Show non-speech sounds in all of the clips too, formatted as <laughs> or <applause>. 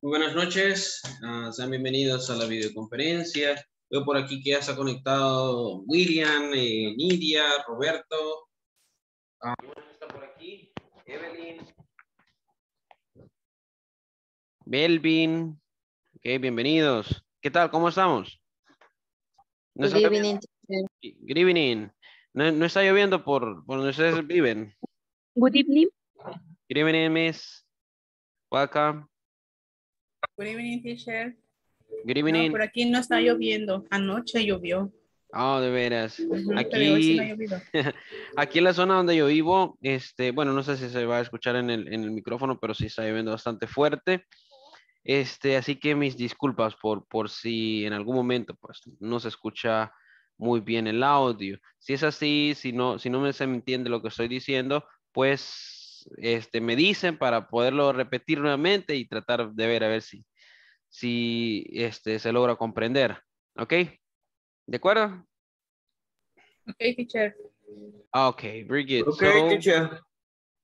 Muy buenas noches, ah, sean bienvenidos a la videoconferencia. Veo por aquí que ya se ha conectado William, eh, Nidia, Roberto. Uh, bueno, está por aquí, Evelyn. Belvin. Ok, bienvenidos. ¿Qué tal? ¿Cómo estamos? ¿No Good, evening. Good evening. No, está lloviendo por, por donde ustedes viven. Good evening. Good evening, Miss. Welcome. Good evening, teacher. Good evening. por aquí no está lloviendo. Anoche llovió. Ah, oh, de veras. aquí, <laughs> aquí en la zona donde yo vivo, este, bueno, no sé si se va a escuchar en el, en el micrófono, pero sí está lloviendo bastante fuerte. Este, así que mis disculpas por, por si en algún momento pues, no se escucha muy bien el audio. Si es así, si no, si no me se me entiende lo que estoy diciendo, pues este, me dicen para poderlo repetir nuevamente y tratar de ver a ver si, si este, se logra comprender. ¿Ok? ¿De acuerdo? Ok, teacher. Okay, very good. Okay, so, teacher.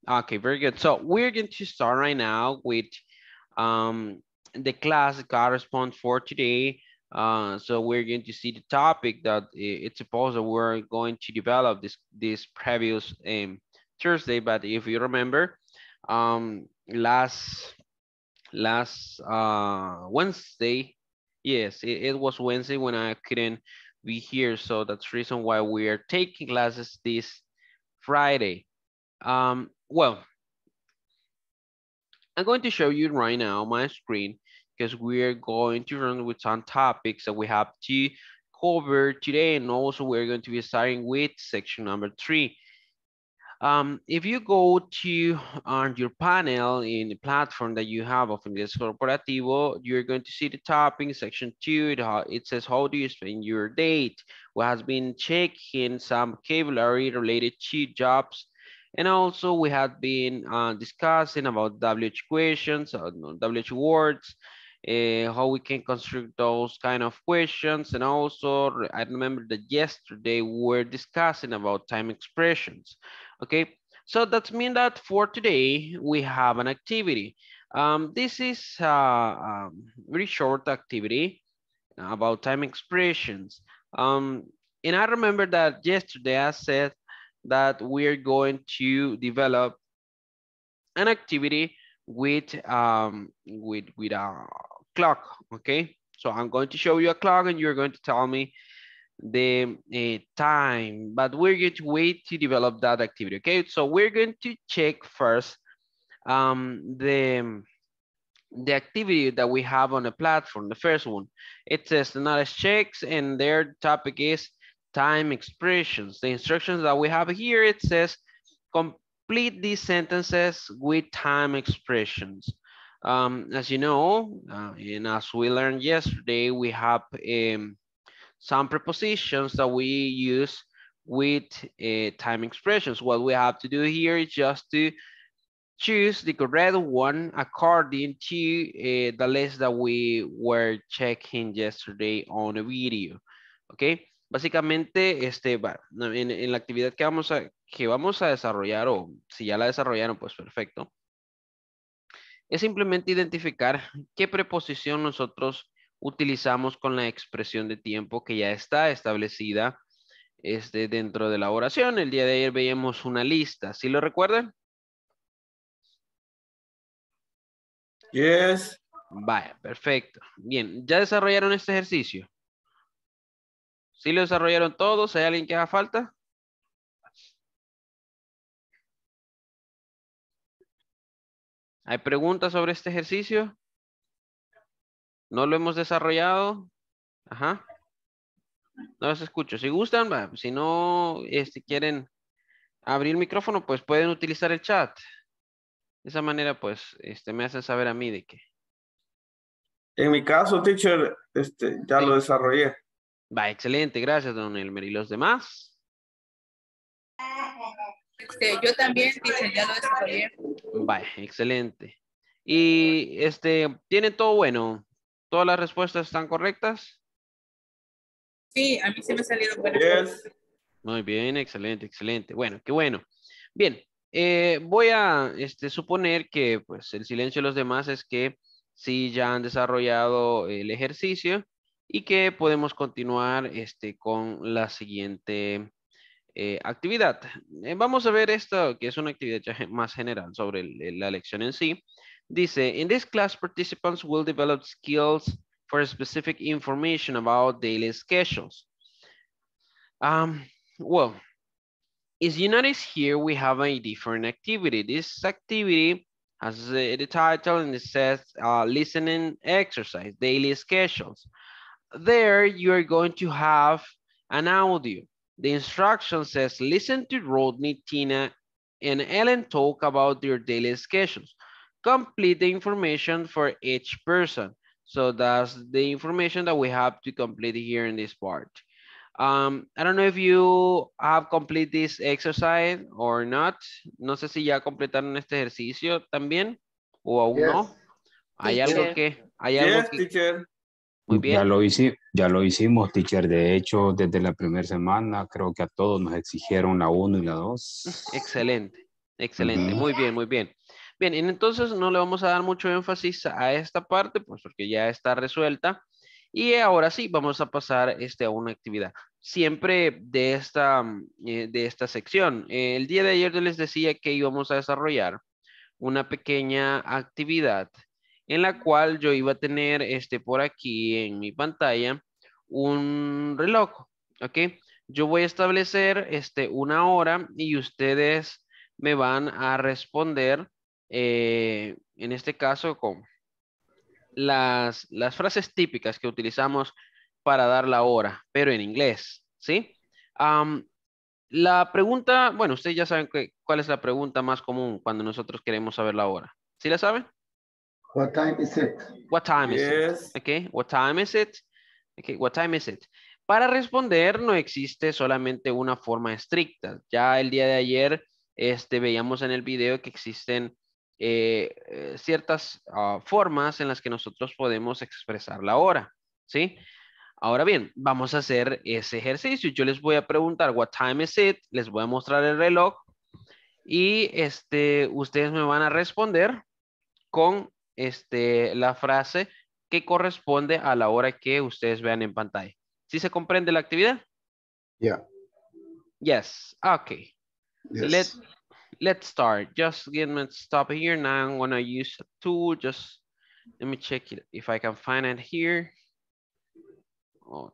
Okay, very good. So we're going to start right now with um, the class corresponds for today. Uh, so we're going to see the topic that eh, it's supposed that we're going to develop this this previous um, Thursday, but if you remember, um, last last uh, Wednesday, yes, it, it was Wednesday when I couldn't be here. So that's reason why we are taking classes this Friday. Um, well, I'm going to show you right now my screen because we're going to run with some topics that we have to cover today. And also we're going to be starting with section number three. Um, if you go to on your panel in the platform that you have of Ingles Corporativo, you're going to see the topping section two. It, it says, how do you spend your date? We has been checking some vocabulary related to jobs. And also we have been uh, discussing about WH questions, WH uh, words, uh, how we can construct those kind of questions. And also I remember that yesterday we were discussing about time expressions okay? So that means that for today, we have an activity. Um, this is uh, um, a very short activity about time expressions. Um, and I remember that yesterday I said that we're going to develop an activity with, um, with, with a clock, okay? So I'm going to show you a clock and you're going to tell me the uh, time, but we're going to wait to develop that activity, okay? So we're going to check first um, the, the activity that we have on the platform, the first one. It says knowledge checks and their topic is time expressions. The instructions that we have here, it says complete these sentences with time expressions. Um, as you know, uh, and as we learned yesterday, we have um, some prepositions that we use with eh, time expressions. What we have to do here is just to choose the correct one according to eh, the list that we were checking yesterday on the video, Okay. Básicamente, este, en, la actividad que vamos, que vamos a desarrollar, o si ya la desarrollaron, pues perfecto, es simplemente identificar qué preposición nosotros utilizamos con la expresión de tiempo que ya está establecida este, dentro de la oración. El día de ayer veíamos una lista, ¿sí lo recuerdan? Yes. Vaya, perfecto. Bien, ¿ya desarrollaron este ejercicio? ¿Sí lo desarrollaron todos? ¿Hay alguien que haga falta? ¿Hay preguntas sobre este ejercicio? No lo hemos desarrollado. Ajá. No los escucho. Si gustan, si no este, quieren abrir el micrófono, pues pueden utilizar el chat. De esa manera, pues, este, me hacen saber a mí de qué. En mi caso, teacher, este, ya lo desarrollé. Va, excelente, gracias, don Elmer. ¿Y los demás? Este, yo también, ya lo desarrollé. Va, excelente. Y, este, tienen todo bueno. ¿Todas las respuestas están correctas? Sí, a mí se me salieron buenas. Muy bien, excelente, excelente. Bueno, qué bueno. Bien, eh, voy a este, suponer que pues, el silencio de los demás es que sí ya han desarrollado el ejercicio y que podemos continuar este, con la siguiente eh, actividad. Eh, vamos a ver esto, que es una actividad más general sobre la lección en sí. Dice, in this class, participants will develop skills for specific information about daily schedules. Um, well, as you notice here, we have a different activity. This activity has uh, the title and it says uh, listening exercise, daily schedules. There you are going to have an audio. The instruction says, listen to Rodney, Tina, and Ellen talk about their daily schedules. complete the information for each person. So that's the information that we have to complete here in this part. Um, I don't know if you have completed this exercise or not. No sé si ya completaron este ejercicio también o aún no. Hay algo que... Hay Teacher. Muy bien. Ya lo, ya lo hicimos, teacher. De hecho, desde la primera semana creo que a todos nos exigieron la 1 y la 2. <laughs> Excelente, excelente. Muy bien, muy bien. Bien, entonces no le vamos a dar mucho énfasis a esta parte, pues porque ya está resuelta. Y ahora sí, vamos a pasar este, a una actividad. Siempre de esta, mm, eh, de esta sección. El día de ayer les decía que íbamos a desarrollar una pequeña actividad en la cual yo iba a tener este, por aquí en mi pantalla un reloj, ¿ok? Yo voy a establecer este, una hora y ustedes me van a responder eh, en este caso con las, frases típicas que utilizamos para dar la hora, pero en inglés, ¿sí? la pregunta, bueno, ustedes ya saben cuál es la pregunta más común cuando nosotros queremos saber la hora. ¿Sí la saben? What time is it? What time is it? Okay, what time is it? Okay, what time is it? Para responder no existe solamente una forma estricta. Ya el día de ayer este, veíamos en el video que existen eh, eh, ciertas ah, formas en las que nosotros podemos expresar la hora, ¿sí? Ahora bien, vamos a hacer ese ejercicio. Yo les voy a preguntar, what time is it? Les voy a mostrar el reloj y este, ustedes me van a responder con este, la frase que corresponde a la hora que ustedes vean en pantalla. ¿Sí se comprende la actividad? Yeah. Yes, okay. Yes. let's start. Just let me stop here. Now I'm gonna use a tool. Just let me check it if I can find it here. Oh,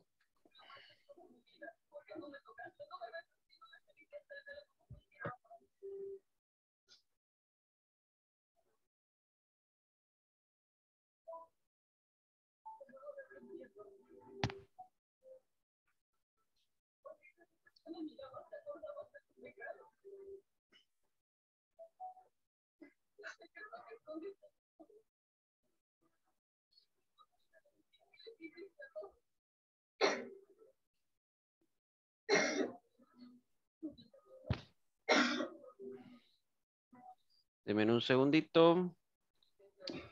Deme un segundito.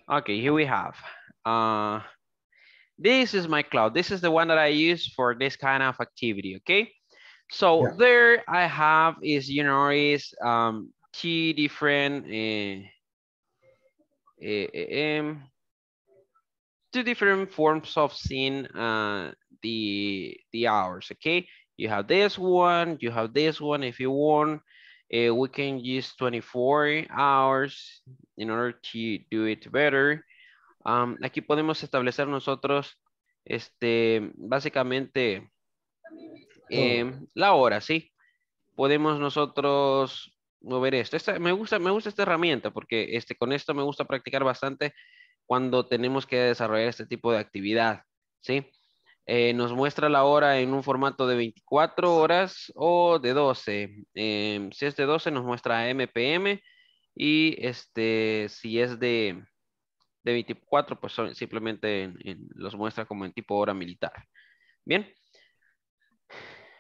Okay, here we have. Uh, this is my cloud. This is the one that I use for this kind of activity, okay? So yeah. there I have is, you know, is um, two different uh, Eh, em, two different forms of seeing uh, the, the hours, okay? You have this one, you have this one. If you want, eh, we can use 24 hours in order to do it better. Um, aquí podemos establecer nosotros, este, básicamente, oh. em, la hora, ¿sí? Podemos nosotros mover esto. me, gusta, me gusta esta herramienta porque este, con esto me gusta practicar bastante cuando tenemos que desarrollar este tipo de actividad, ¿sí? Eh, nos muestra la hora en un formato de 24 horas o de 12. Eh, si es de 12 nos muestra MPM y este, si es de, de 24 pues simplemente los muestra como en tipo hora militar. Bien.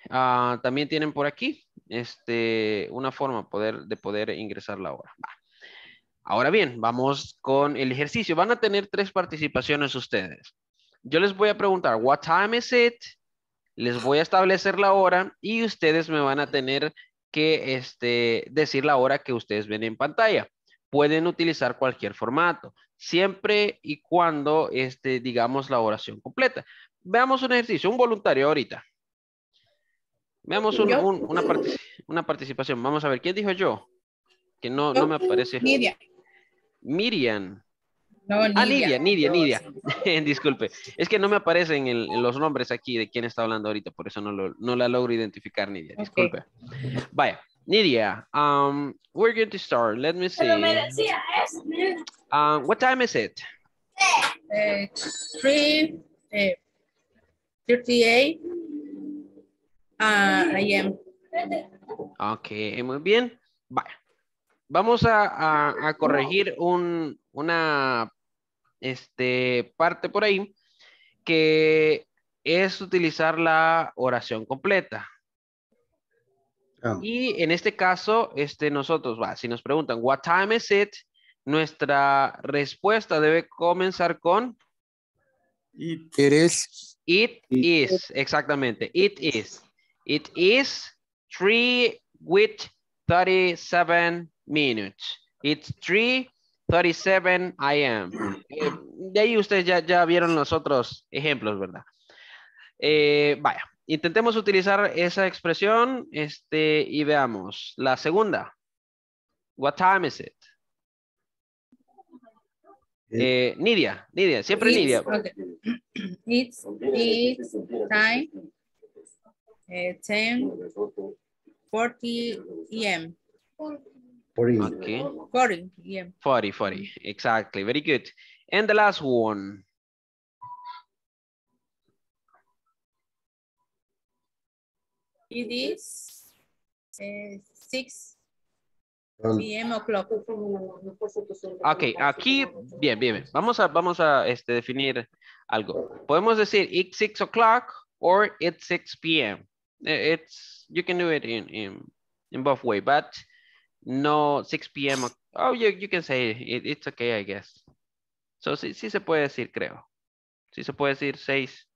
Ah, también tienen por aquí este, una forma poder, de poder ingresar la hora. Ahora bien, vamos con el ejercicio. Van a tener tres participaciones ustedes. Yo les voy a preguntar, what time is it? Les voy a establecer la hora y ustedes me van a tener que este, decir la hora que ustedes ven en pantalla. Pueden utilizar cualquier formato, siempre y cuando este, digamos la oración completa. Veamos un ejercicio, un voluntario ahorita. Veamos una, participación. Vamos a ver, ¿quién dijo yo? Que no, no me aparece. Miriam. No, Ah, Nidia, Nidia, Nidia. <laughs> Disculpe. Es que no me aparecen los nombres aquí de quién está hablando ahorita, por eso no, no la logro identificar, Nidia. Disculpe. Vaya. Nidia, um, we're going to start. Let me see. Um, what time is it? Eh, eh, eh, Ah, I Ok, muy bien. Vamos a, corregir una este, parte por ahí que es utilizar la oración completa. Ah. Y en este caso, este, nosotros, va, si nos preguntan, what time is it? Nuestra respuesta debe comenzar con... It, is. it is, exactamente. It is. It is three with 37 minutes. It's 3.37 a.m. <clears throat> Eh, de ahí ustedes ya, vieron los otros ejemplos, ¿verdad? Eh, vaya, intentemos utilizar esa expresión este, y veamos. La segunda. What time is it? Eh, Nidia, Nidia, siempre Nidia. It's, it's time eh, 10, 40 EM. 40. Okay. 40 EM. 40, 40. Exactly. Very good. And the last one. It is uh, eh, 6 o'clock. ok, aquí, bien, bien, Vamos a, vamos a este, definir algo. Podemos decir it's 6 o'clock or it's 6 p.m. Eh, it's you can do it in in, both way, but no 6 p.m. Oh, you, can say it's okay, I guess. So sí, sí se puede decir, creo. Sí se puede decir 6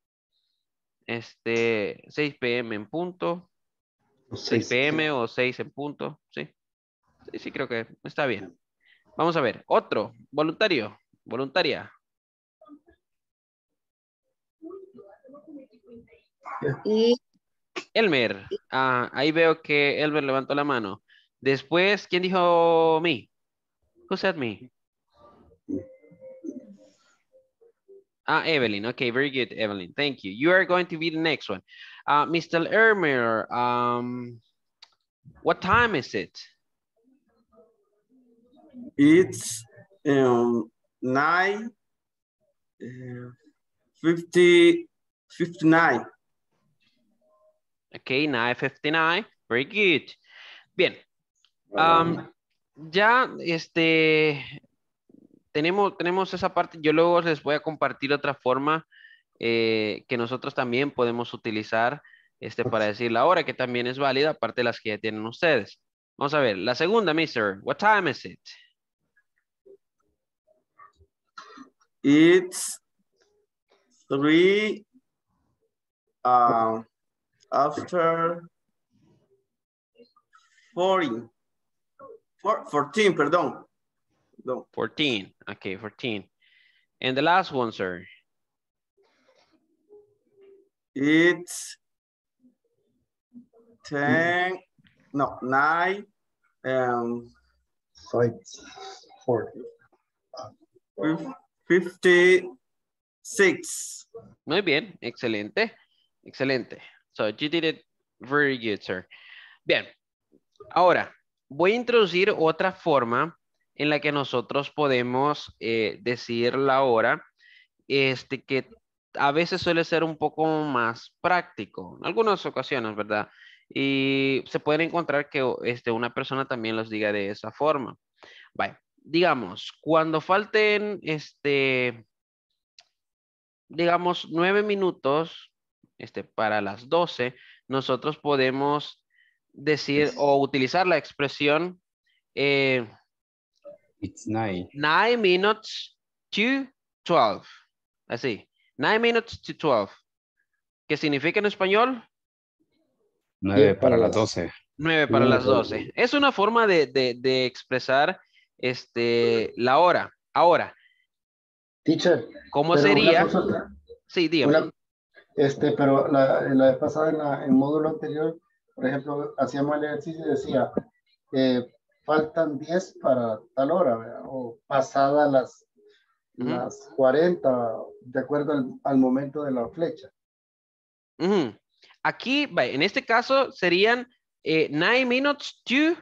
este 6 p.m. en punto. 6 p.m. o 6 en punto, sí. Sí, sí creo que está bien. Vamos a ver, otro, voluntario, voluntaria. Y Elmer, ah, ahí veo que Elmer levantó la mano. Después, ¿quién dijo me? Who said me? Ah, Evelyn. Okay, very good, Evelyn. Thank you. You are going to be the next one. Uh, ah, Mr. Elmer, um, what time is it? It's um, 9, eh, fifty 50, 59. Ok, 9.59. Very good. Bien. Um, ya este, tenemos, tenemos esa parte. Yo luego les voy a compartir otra forma eh, que nosotros también podemos utilizar este, para decir la hora, que también es válida, aparte de las que ya tienen ustedes. Vamos a ver. La segunda, mister. What time is it? It's three... Uh, after 40, 14, pardon. No. 14, okay, 14. And the last one, sir. It's 10, no, 9, um, Five, four. 56. Muy bien, excelente, excelente. So you did it very good, sir. Bien, ahora voy a introducir otra forma en la que nosotros podemos eh, decir la hora, este, que a veces suele ser un poco más práctico, en algunas ocasiones, ¿verdad? Y se pueden encontrar que este, una persona también los diga de esa forma. digamos, cuando falten, este, digamos, nueve minutos este, para las 12, nosotros podemos decir o utilizar la expresión eh, It's nine. nine minutes to 12. Así, nine minutes to 12. ¿Qué significa en español? 9 para las 12. 9 para las 12. Es una forma de, de, de expresar este, la hora. Ahora, Teacher, ¿cómo sería? sí, dígame. Este, pero la, la vez pasada, en, el módulo anterior, por ejemplo, hacíamos el ejercicio y decía, eh, faltan 10 para tal hora, o pasada las, las 40, de acuerdo al, momento de la flecha. Aquí, en este caso, serían 9 eh, minutes to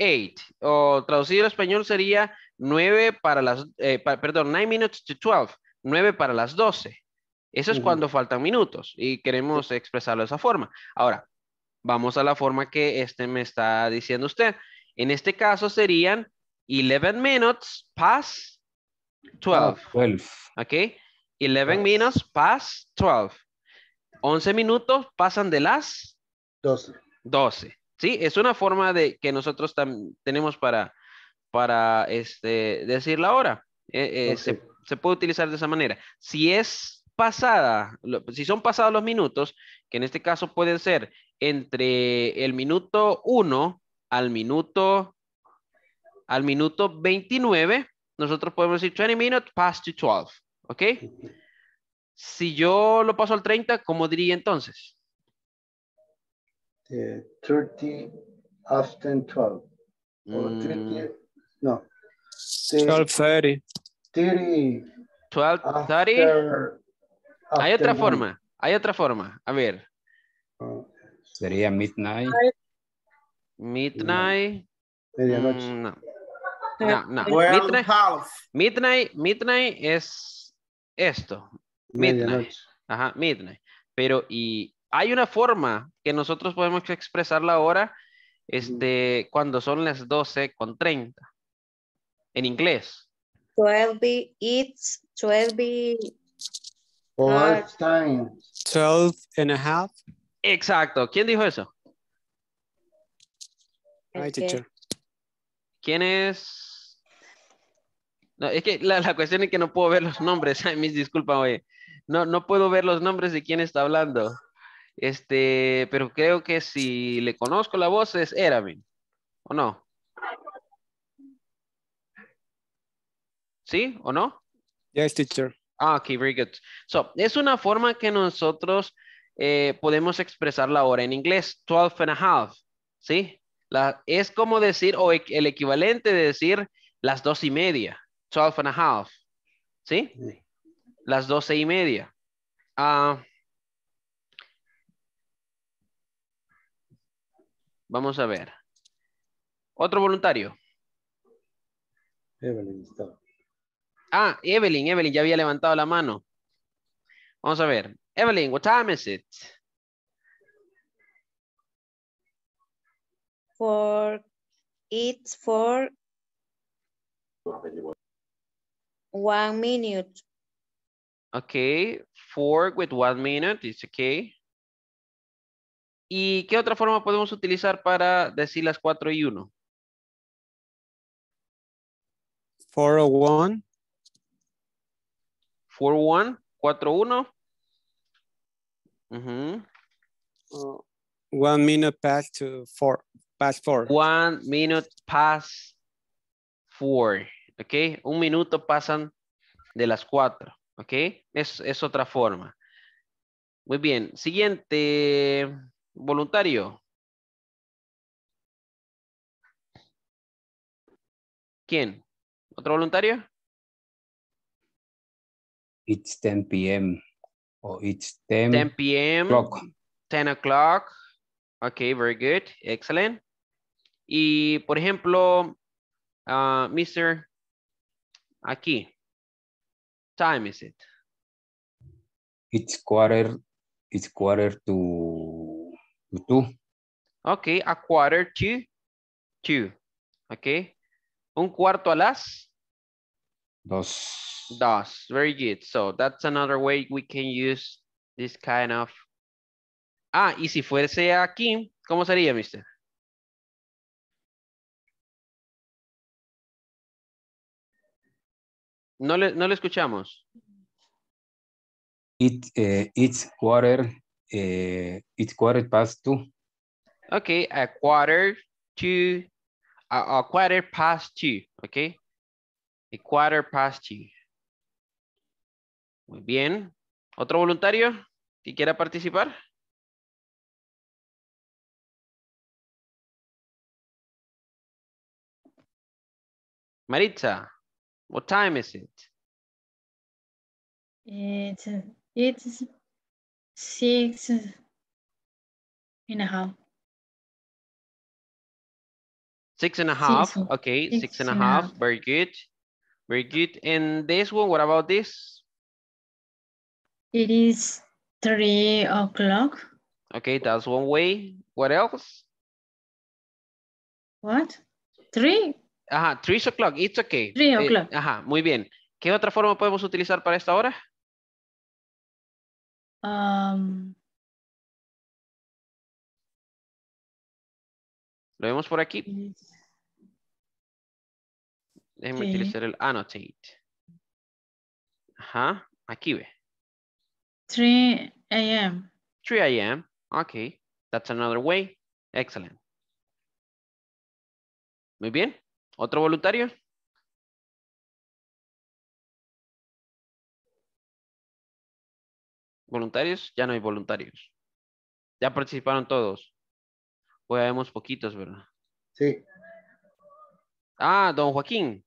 8, o traducido al español sería 9 para las, eh, 9 minutes to 12, 9 para las 12. Eso es cuando faltan minutos y queremos expresarlo de esa forma. Ahora, vamos a la forma que este me está diciendo usted. En este caso serían 11 minutes past 12. 12. Ah, ¿Ok? 11 minutes past 12. 11 minutos pasan de las 12. 12. Sí, es una forma de que nosotros tenemos para, para este, decir la hora. Eh, eh, se puede utilizar de esa manera. Si es pasada, si son pasados los minutos, que en este caso pueden ser entre el minuto 1 al minuto al minuto 29, nosotros podemos decir 20 minutes past 12, ¿ok? Si yo lo paso al 30, ¿cómo diría entonces? 30 eh, after 12. Mm. 30, no. 12.30. 30. 12.30. Ah, hay otra forma, hay otra forma. A ver. Sería midnight. Midnight. Medianoche. Mm, eh, no. No, midnight, midnight, es esto. Midnight. Ajá, midnight. Pero y hay una forma que nosotros podemos expresar la hora este, mm. cuando son las 12 con 30. En inglés. 12, it's 12 12 time. and a half. Exacto. ¿Quién dijo eso? Ay, teacher. ¿Quién es? No, es que la, cuestión es que no puedo ver los nombres. <laughs> Ay, mis disculpas, oye. No, no puedo ver los nombres de quién está hablando. Este, pero creo que si le conozco la voz es Eramin. ¿O no? ¿Sí o no? Yes, teacher. Ah, ok, very good. So, es una forma que nosotros eh, podemos expresar la hora en inglés. 12 and a half, ¿sí? La, es como decir, o el equivalente de decir las dos y media. 12 and a half, ¿sí? Las doce y media. Ah, vamos a ver. Otro voluntario. Evelyn, Ah, Evelyn, Evelyn, ya había levantado la mano. Vamos a ver. Evelyn, what time is it? Four. it's for one minute. Okay, four with one minute, it's okay. ¿Y qué otra forma podemos utilizar para decir las cuatro y uno? 1? one. 4-1, 4-1. Uh, one minute past to four, past One minute past four, ¿ok? Un minuto pasan de las cuatro, ¿ok? Es, es otra forma. Muy bien, siguiente, voluntario. ¿Quién? ¿Otro voluntario? It's 10 p.m. or it's 10, 10 p.m. 10 o'clock. Ok, very good. Excellent. Y, por ejemplo, uh, Mr. Aquí. Time is it? It's quarter, it's quarter to, to two. Ok, a quarter to two. Ok. Un cuarto a las Dos. Dos. Very good. So that's another way we can use this kind of. Ah, y si fuese aquí, ¿cómo sería, mister? No le, no le escuchamos. It, uh, it's quarter, uh, it's quarter past two. Okay, a quarter to, a, a quarter past two, okay? A quarter past you. Muy bien. ¿Otro voluntario que quiera participar? Maritza, what time is it? It's, it's six and a half. Six and a half. okay, six, and a half. Very good. Very good. And this one, what about this? It is three o'clock. Okay, that's one way. What else? What? Three? Ajá, three o'clock, it's okay. Three eh, o'clock. ajá, muy bien. ¿Qué otra forma podemos utilizar para esta hora? Um, Lo vemos por aquí. Déjenme utilizar el annotate. Ajá, aquí ve. 3 a.m. 3 a.m. Ok, that's another way. Excellent. Muy bien. ¿Otro voluntario? ¿Voluntarios? Ya no hay voluntarios. Ya participaron todos. Hoy vemos poquitos, ¿verdad? Sí. Ah, don Joaquín.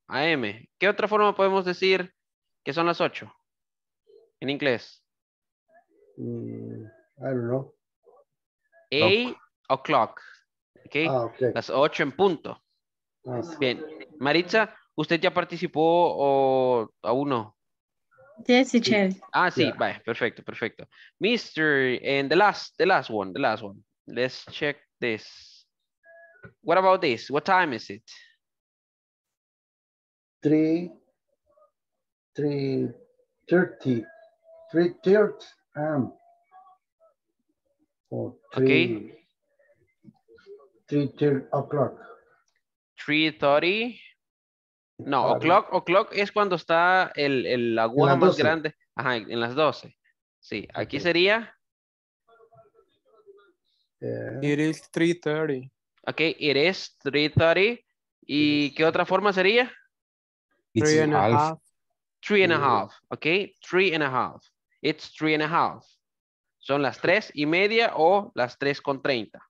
AM. ¿Qué otra forma podemos decir que son las 8 en inglés? Mm, I don't know. Eight o'clock. Okay. Ah, las 8 en punto. Ah. Bien. Maritza, ¿usted ya participó o aún no? Sí, Ah, sí, perfecto, perfecto. Mr. and the last, the last one, the last one. Let's check this. What about this? What time is it? three, 3:30 thirty, three am. Or three, okay. Three o'clock. Three thirty. No, o'clock, o'clock es cuando está el, el aguja más grande. Ajá, en las 12. Sí, aquí sería. Yeah. It is 3.30. Ok, it is 3.30. ¿Y qué otra forma sería? three and a half. Three and a half, ok. Three and a half. It's three and a half. Son las tres y media o las tres con treinta.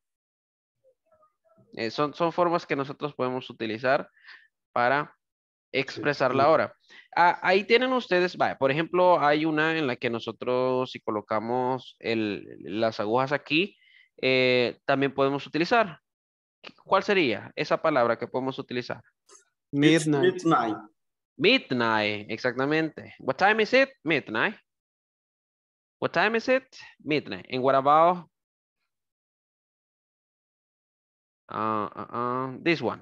Eh, son, son formas que nosotros podemos utilizar para expresar la hora. Ah, ahí tienen ustedes, vaya, por ejemplo, hay una en la que nosotros si colocamos el, las agujas aquí, eh, también podemos utilizar. ¿Cuál sería esa palabra que podemos utilizar? Midnight. midnight. Midnight, exactamente. What time is it? Midnight. What time is it? Midnight. And what about uh, uh, uh, this one?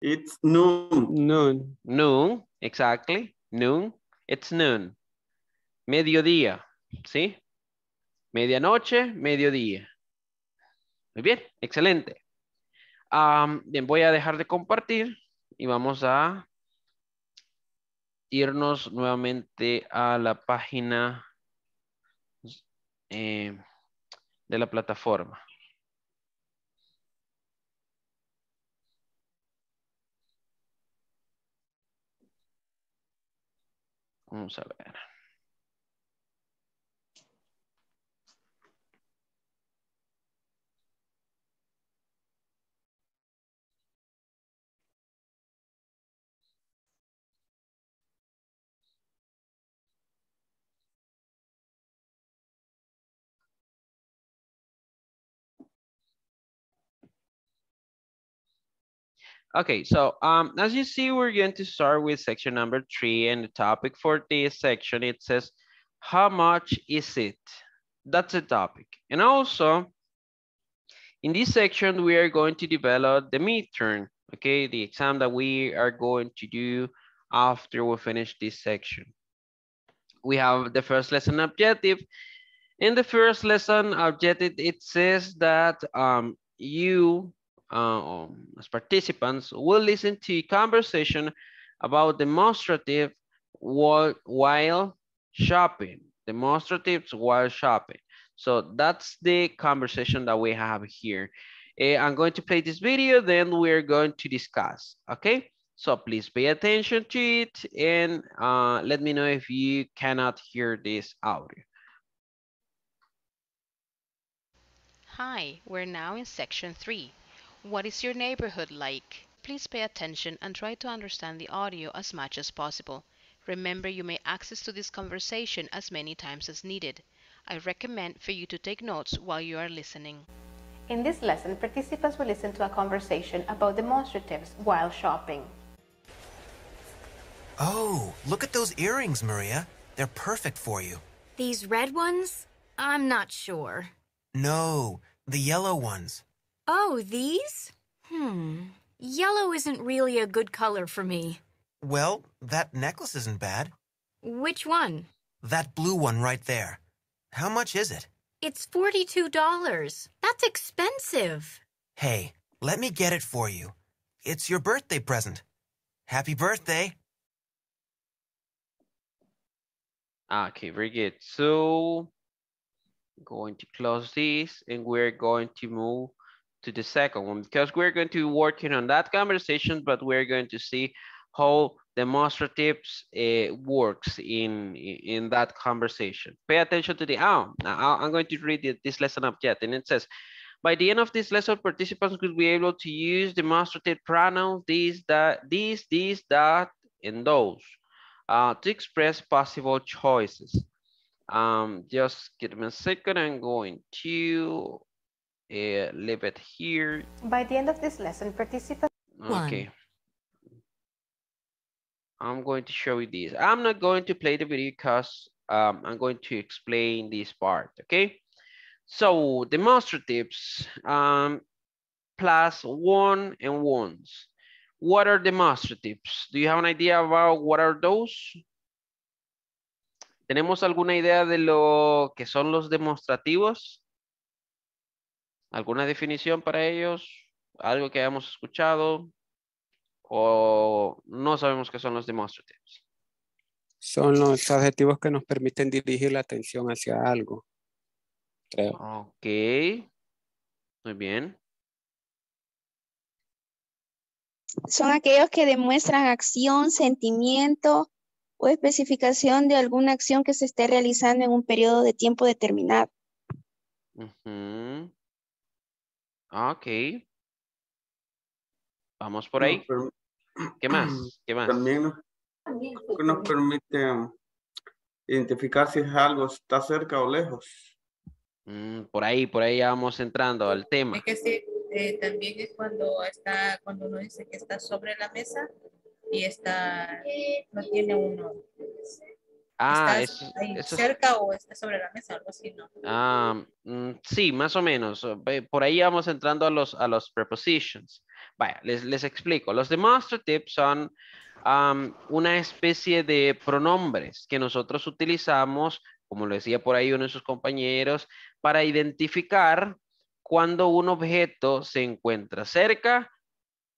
It's noon. Noon. Noon, exactly. Noon. It's noon. Mediodía, ¿sí? Medianoche, mediodía. Muy bien, excelente. Um, bien, voy a dejar de compartir y vamos a irnos nuevamente a la página eh, de la plataforma. Vamos a ver. Okay, so um, as you see, we're going to start with section number three and the topic for this section, it says, how much is it? That's the topic. And also, in this section, we are going to develop the midterm, okay? The exam that we are going to do after we finish this section. We have the first lesson objective. In the first lesson objective, it says that um, you uh, um, as participants will listen to conversation about demonstrative while shopping, demonstratives while shopping. So that's the conversation that we have here. Eh, I'm going to play this video, then we're going to discuss, okay? So please pay attention to it and uh, let me know if you cannot hear this audio. Hi, we're now in section three. What is your neighborhood like? Please pay attention and try to understand the audio as much as possible. Remember, you may access to this conversation as many times as needed. I recommend for you to take notes while you are listening. In this lesson, participants will listen to a conversation about demonstratives while shopping. Oh, look at those earrings, Maria. They're perfect for you. These red ones? I'm not sure. No, the yellow ones. Oh, these? Hmm. Yellow isn't really a good color for me. Well, that necklace isn't bad. Which one? That blue one right there. How much is it? It's $42. That's expensive. Hey, let me get it for you. It's your birthday present. Happy birthday. Okay, very good. So, going to close this and we're going to move to the second one because we're going to be working on that conversation, but we're going to see how demonstratives uh, works in, in that conversation. Pay attention to the, oh, I'm going to read this lesson up yet. And it says, by the end of this lesson, participants will be able to use demonstrative pronouns, these, that, these, these, that, and those uh, to express possible choices. Um, just give me a second, I'm going to uh, leave it here. By the end of this lesson, participants... Okay. I'm going to show you this. I'm not going to play the video because um, I'm going to explain this part, okay? So demonstratives, um, plus one and ones. What are demonstratives? Do you have an idea about what are those? ¿Tenemos alguna idea de lo que son los demostrativos? ¿Alguna definición para ellos? ¿Algo que hayamos escuchado? ¿O no sabemos qué son los demonstrativos? Son los adjetivos que nos permiten dirigir la atención hacia algo. Ok. Muy bien. Son aquellos que demuestran acción, sentimiento o especificación de alguna acción que se esté realizando en un periodo de tiempo determinado. Ah, ok. Vamos por ahí. ¿Qué <clears throat> más? ¿Qué más? También nos, permite identificar si algo está cerca o lejos. Mm, por ahí, por ahí ya vamos entrando al tema. Es que eh, también es cuando está, cuando uno dice que está sobre la mesa y está, no tiene uno Ah, es, cerca o está sobre la mesa, algo así, ¿no? Ah, mm, sí, más o menos. Por ahí vamos entrando a los, a los prepositions. Vaya, les, explico. Los demonstratives son una especie de pronombres que nosotros utilizamos, como lo decía por ahí uno de sus compañeros, para identificar cuando un objeto se encuentra cerca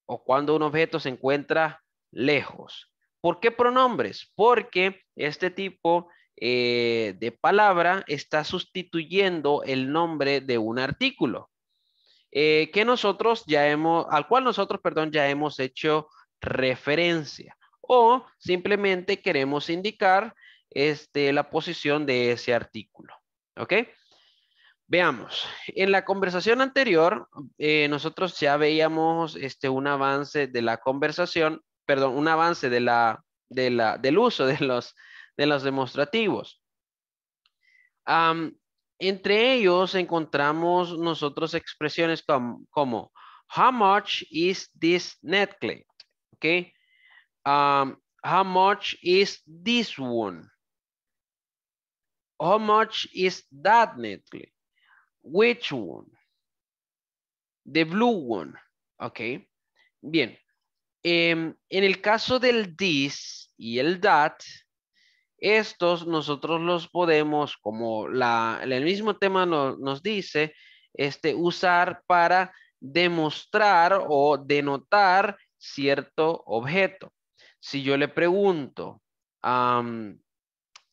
o cuando un objeto se encuentra lejos. ¿Por qué pronombres? Porque este tipo eh, de palabra está sustituyendo el nombre de un artículo. Eh, que nosotros ya hemos, al cual nosotros, perdón, ya hemos hecho referencia. O simplemente queremos indicar este, la posición de ese artículo. ¿Ok? Veamos, en la conversación anterior, eh, nosotros ya veíamos este, un avance de la conversación perdón, un avance de la, del uso de los, de los demostrativos. entre ellos encontramos nosotros expresiones como, how much is this necklace? Okay. how much is this one? How much is that necklace? Which one? The blue one. Okay. Bien. Em, en el caso del this y el that, estos nosotros los podemos, como el mismo tema nos dice, este, usar para demostrar o denotar cierto objeto. Si yo le pregunto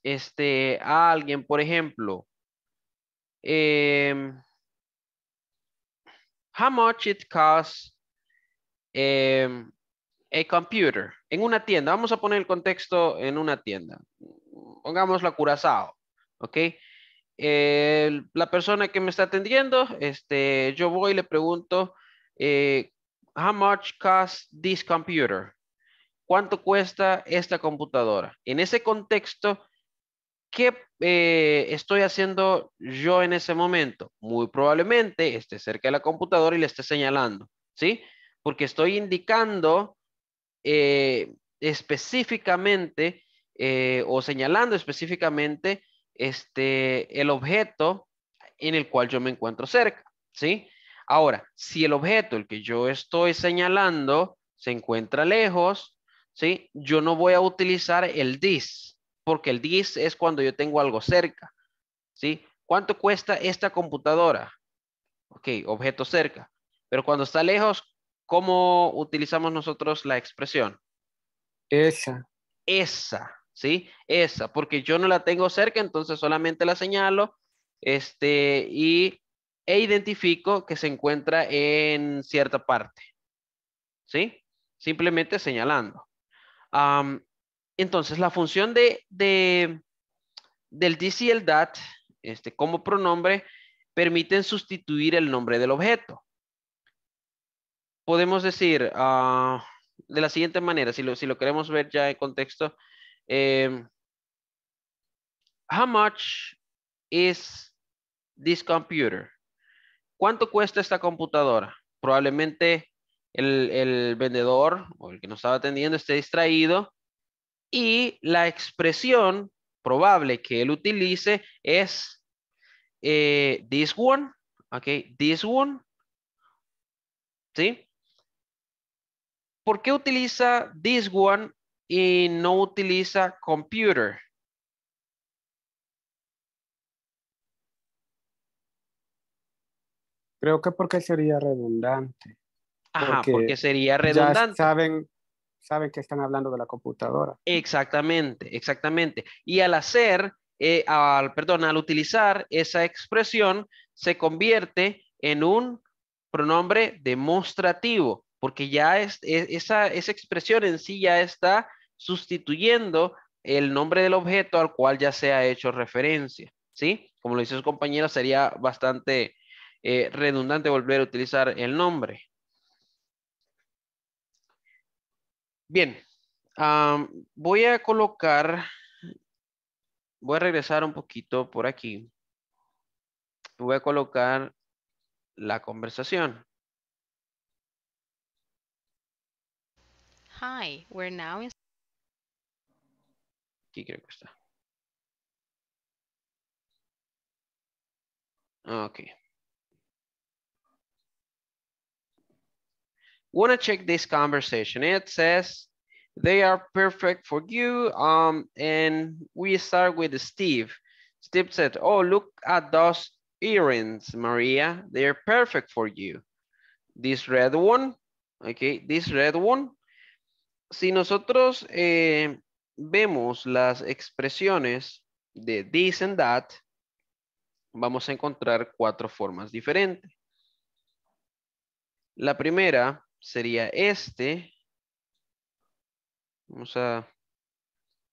este, a alguien, por ejemplo, eh, how much it costs em, a computer en una tienda. Vamos a poner el contexto en una tienda. Pongámoslo la Curazao, ¿ok? la persona que me está atendiendo, este, yo voy y le pregunto, eh, how much costs this computer? ¿Cuánto cuesta esta computadora? En ese contexto, ¿qué eh, estoy haciendo yo en ese momento? Muy probablemente esté cerca de la computadora y le esté señalando, ¿sí? Porque estoy indicando eh, específicamente eh, o señalando específicamente este, el objeto en el cual yo me encuentro cerca, ¿sí? Ahora, si el objeto, el que yo estoy señalando, se encuentra lejos, ¿sí? Yo no voy a utilizar el dis porque el dis es cuando yo tengo algo cerca, ¿sí? ¿Cuánto cuesta esta computadora? Ok, objeto cerca. Pero cuando está lejos, ¿cómo utilizamos nosotros la expresión? Esa. Esa, ¿sí? Esa, porque yo no la tengo cerca, entonces solamente la señalo este, y, e identifico que se encuentra en cierta parte, ¿sí? Simplemente señalando. entonces, la función de, de del el that, este, como pronombre, permiten sustituir el nombre del objeto podemos decir ah, de la siguiente manera, si lo, queremos ver ya en contexto, em, how much is this computer? ¿Cuánto cuesta esta computadora? Probablemente el, vendedor o el que nos estaba atendiendo esté distraído y la expresión probable que él utilice es eh, this one, ok, this one, ¿sí? ¿por qué utiliza this one y no utiliza computer? Creo que porque sería redundante. Ajá, porque, sería redundante. Ya saben, que están hablando de la computadora. Exactamente, exactamente. Y al hacer, eh, al, perdón, al utilizar esa expresión, se convierte en un pronombre demostrativo porque ya es, esa, expresión en sí ya está sustituyendo el nombre del objeto al cual ya se ha hecho referencia, ¿sí? Como lo dice su compañero, sería bastante eh, redundante volver a utilizar el nombre. Bien, voy a colocar, voy a regresar un poquito por aquí. Voy a colocar la conversación. Hi, we're now in... creo que está. Ah, okay. Want to check this conversation. It says, they are perfect for you. Um, and we start with Steve. Steve said, oh, look at those earrings, Maria. They're perfect for you. This red one, okay, this red one si nosotros eh, vemos las expresiones de this and that, vamos a encontrar cuatro formas diferentes. La primera sería este. Vamos a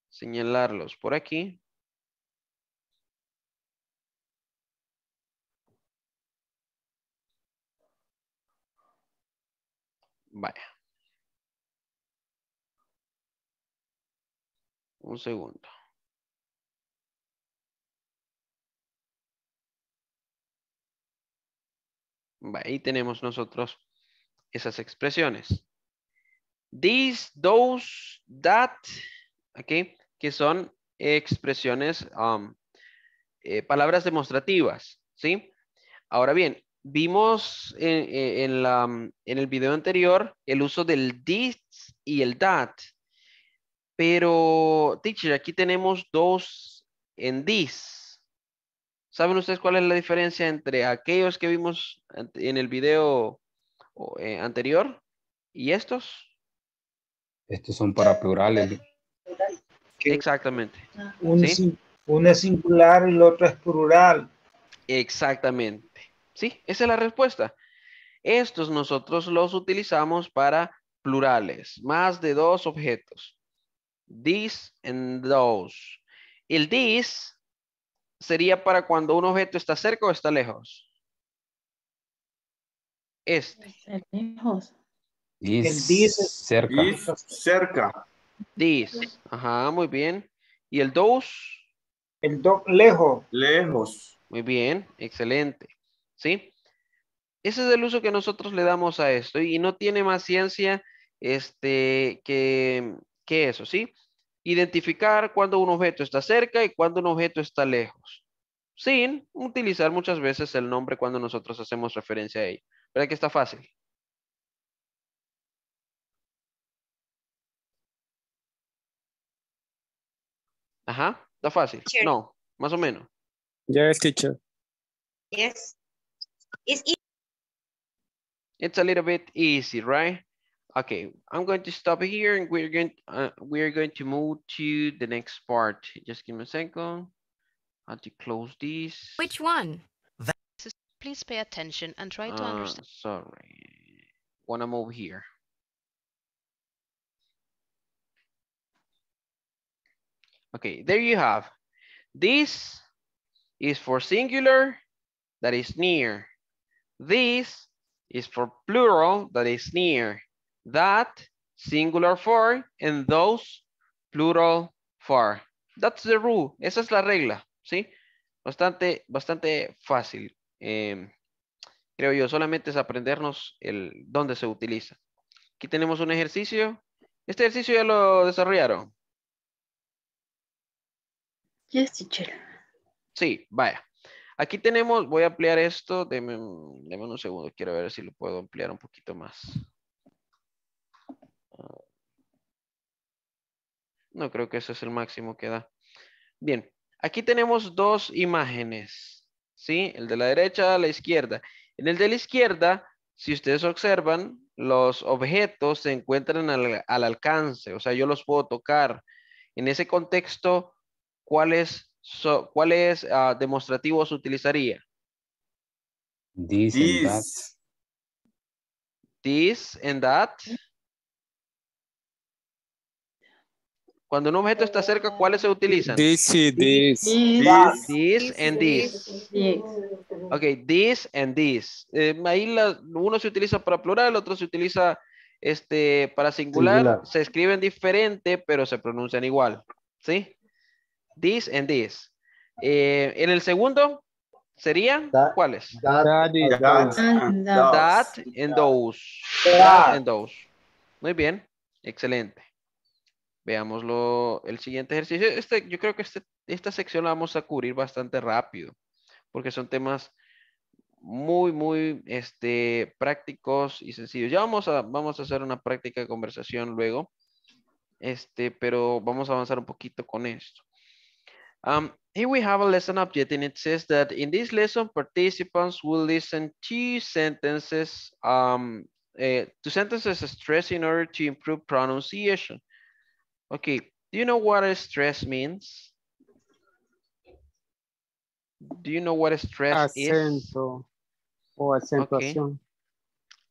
señalarlos por aquí. Vaya. Un segundo. Ahí tenemos nosotros esas expresiones. These, those, that, okay, que son expresiones, um, eh, palabras demostrativas, ¿sí? Ahora bien, vimos en, en el video anterior el uso del this y el that, pero, teacher, aquí tenemos dos en this. ¿Saben ustedes cuál es la diferencia entre aquellos que vimos en el video eh, anterior y estos? Estos son para plurales. Exactamente. Uno es singular y el otro es plural. Exactamente. Sí, esa es la respuesta. Estos nosotros los utilizamos para plurales, más de dos objetos. This and those. El this sería para cuando un objeto está cerca o está lejos. Este. lejos. This, el this cerca. This Ajá, muy bien. ¿Y el those? El dos lejos. Lejos. Muy bien, excelente. ¿Sí? Ese es el uso que nosotros le damos a esto y no tiene más ciencia este, que, que eso, ¿sí? Identificar cuando un objeto está cerca y cuando un objeto está lejos, sin utilizar muchas veces el nombre cuando nosotros hacemos referencia a ello. ¿Verdad que está fácil? Ajá, está fácil. No, más o menos. Ya teacher. Yes. It's It's a little bit easy, right? Okay, I'm going to stop here and we're going, uh, we're going to move to the next part. Just give me a second. How to close this. Which one? Please pay attention and try to uh, understand. Sorry. Wanna move here. Okay, there you have. This is for singular that is near. This is for plural that is near. that, singular for, and those, plural for. That's the rule. Esa es la regla, ¿sí? Bastante, bastante fácil. Em, creo yo, solamente es aprendernos el dónde se utiliza. Aquí tenemos un ejercicio. ¿Este ejercicio ya lo desarrollaron? Yes, teacher. Sí, vaya. Aquí tenemos, voy a ampliar esto, deme, deme un segundo, quiero ver si lo puedo ampliar un poquito más. No creo que ese es el máximo que da. Bien, aquí tenemos dos imágenes, ¿sí? El de la derecha a la izquierda. En el de la izquierda, si ustedes observan, los objetos se encuentran al, alcance, o sea, yo los puedo tocar. En ese contexto, ¿cuáles ah, demostrativos utilizaría? This, this and that. This and that. Cuando un objeto está cerca, ¿cuáles se utilizan? This this. This, and this. Ok, this and this. Eh, ahí uno se utiliza para plural, el otro se utiliza este, para singular. Se escriben diferente, pero se pronuncian igual. ¿Sí? This and this. Eh, en el segundo sería cuáles? That, that, and those. That and those. Muy bien, excelente. Veámoslo, el siguiente ejercicio. Este, yo creo que este, esta sección la vamos a cubrir bastante rápido, porque son temas muy, muy este, prácticos y sencillos. Ya vamos a, vamos a hacer una práctica de conversación luego, este, pero vamos a avanzar un poquito con esto. Um, here we have a lesson object and it says that in this lesson, participants will listen to sentences, um, eh, to sentences stress in order to improve pronunciation. Okay, do you know what stress means? Do you know what stress Acento o acentuación.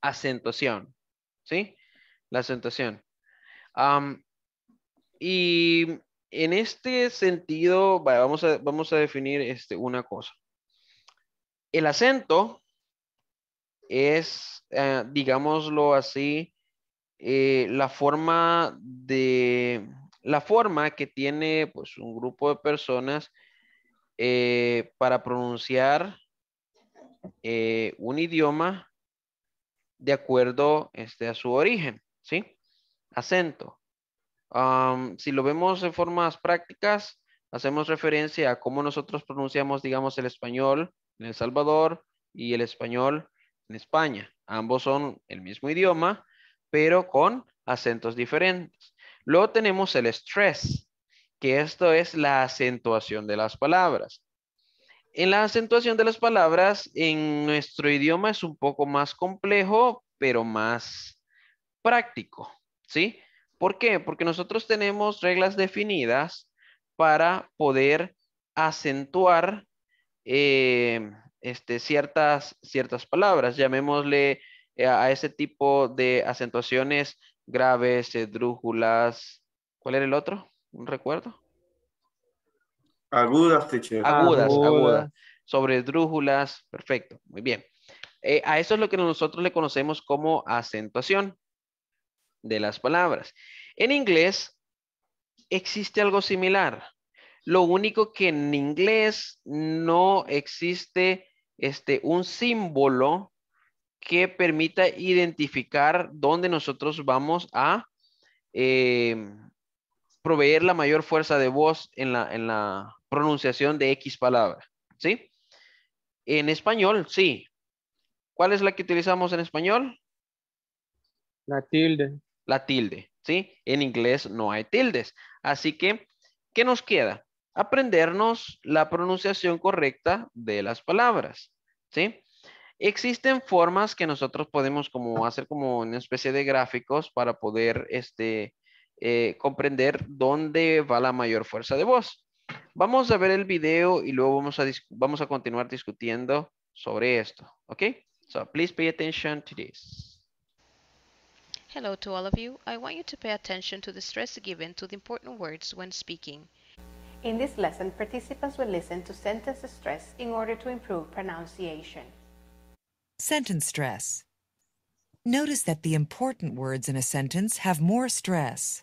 Acentuación, ¿sí? La acentuación. y en este sentido, vamos a, vamos a definir este, una cosa. El acento es, eh, digámoslo así, eh, la forma de la forma que tiene pues, un grupo de personas eh, para pronunciar eh, un idioma de acuerdo este, a su origen, ¿sí? Acento. si lo vemos de formas prácticas, hacemos referencia a cómo nosotros pronunciamos, digamos, el español en El Salvador y el español en España. Ambos son el mismo idioma, pero con acentos diferentes. Luego tenemos el stress, que esto es la acentuación de las palabras. En la acentuación de las palabras, en nuestro idioma es un poco más complejo, pero más práctico, ¿sí? ¿Por qué? Porque nosotros tenemos reglas definidas para poder acentuar eh, este, ciertas palabras. Llamémosle eh, a ese tipo de acentuaciones graves, drújulas ¿Cuál era el otro? ¿Un recuerdo? Agudas, teche Agudas, agudas. Sobre drújulas perfecto, muy bien. Eh, a eso es lo que nosotros le conocemos como acentuación de las palabras. En inglés existe algo similar. Lo único que en inglés no existe este, un símbolo que permita identificar dónde nosotros vamos a eh, proveer la mayor fuerza de voz en la, en la pronunciación de X palabra, ¿sí? En español, sí. ¿Cuál es la que utilizamos en español? La tilde. La tilde, ¿sí? En inglés no hay tildes. Así que, ¿qué nos queda? Aprendernos la pronunciación correcta de las palabras, ¿sí? Existen formas que nosotros podemos como hacer como una especie de gráficos para poder este, eh, comprender dónde va la mayor fuerza de voz. Vamos a ver el video y luego vamos a, vamos a continuar discutiendo sobre esto, ¿ok? So please pay attention to this. Hello to all of you. I want you to pay attention to the stress given to the important words when speaking. In this lesson, participants will listen to sentence stress in order to improve pronunciation. Sentence stress. Notice that the important words in a sentence have more stress.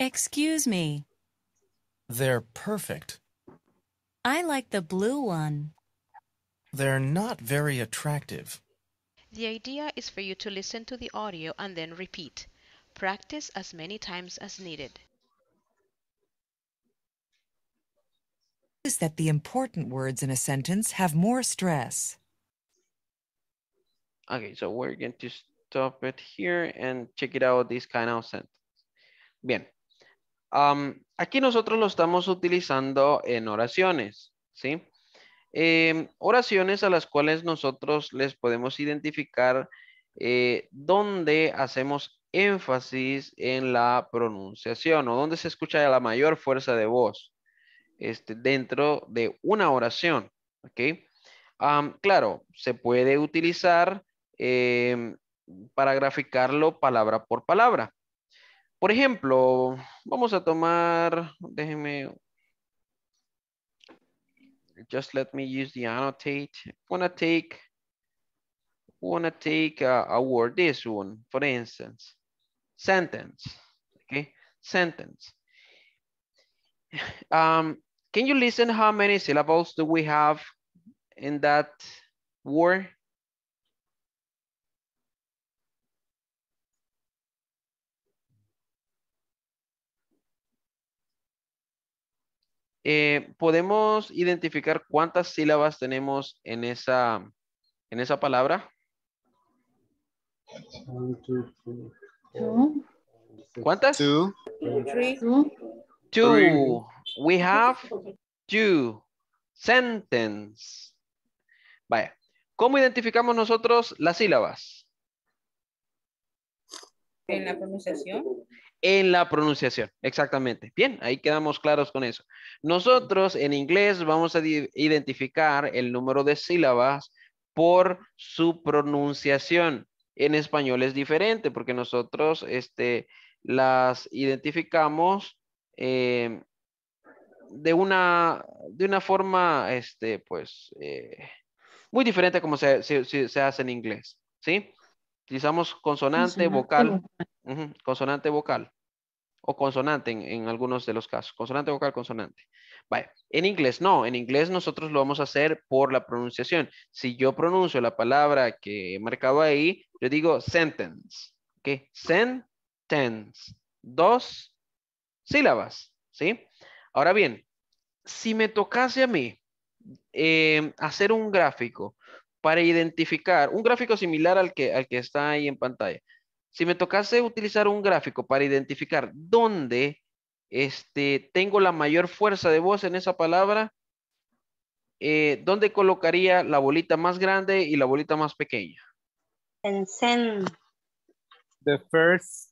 Excuse me. They're perfect. I like the blue one. They're not very attractive. The idea is for you to listen to the audio and then repeat. Practice as many times as needed. Notice that the important words in a sentence have more stress. Okay, so we're going to stop it here and check it out this kind of sentence. Bien. Um, aquí nosotros lo estamos utilizando en oraciones, ¿sí? Em, oraciones a las cuales nosotros les podemos identificar eh, dónde donde hacemos énfasis en la pronunciación o dónde se escucha la mayor fuerza de voz este, dentro de una oración, ¿ok? claro, se puede utilizar Em, para graficarlo palabra por palabra. Por ejemplo, vamos a tomar, déjenme, just let me use the annotate. Wanna take, wanna take a, word, this one, for instance, sentence, okay, sentence. <sighs> Um, can you listen how many syllables do we have in that word? Eh, ¿podemos identificar cuántas sílabas tenemos en esa, en esa palabra? ¿Cuántas? Two. two. We have two. Sentence. Vaya. ¿Cómo identificamos nosotros las sílabas? En la pronunciación en la pronunciación. Exactamente. Bien, ahí quedamos claros con eso. Nosotros en inglés vamos a identificar el número de sílabas por su pronunciación. En español es diferente porque nosotros este, las identificamos em, de, una, de una forma este, pues, eh, muy diferente como se, hace en inglés. ¿Sí? Utilizamos consonante, vocal, Consonante vocal o consonante en, algunos de los casos. Consonante vocal, consonante. en inglés no, en inglés nosotros lo vamos a hacer por la pronunciación. Si yo pronuncio la palabra que he marcado ahí, yo digo sentence. ¿Ok? Sentence. Dos sílabas. ¿Sí? Ahora bien, si me tocase a mí em, hacer un gráfico para identificar, un gráfico similar al que, al que está ahí en pantalla, si me tocase utilizar un gráfico para identificar dónde este, tengo la mayor fuerza de voz en esa palabra, eh, ¿dónde colocaría la bolita más grande y la bolita más pequeña? En sen. The first.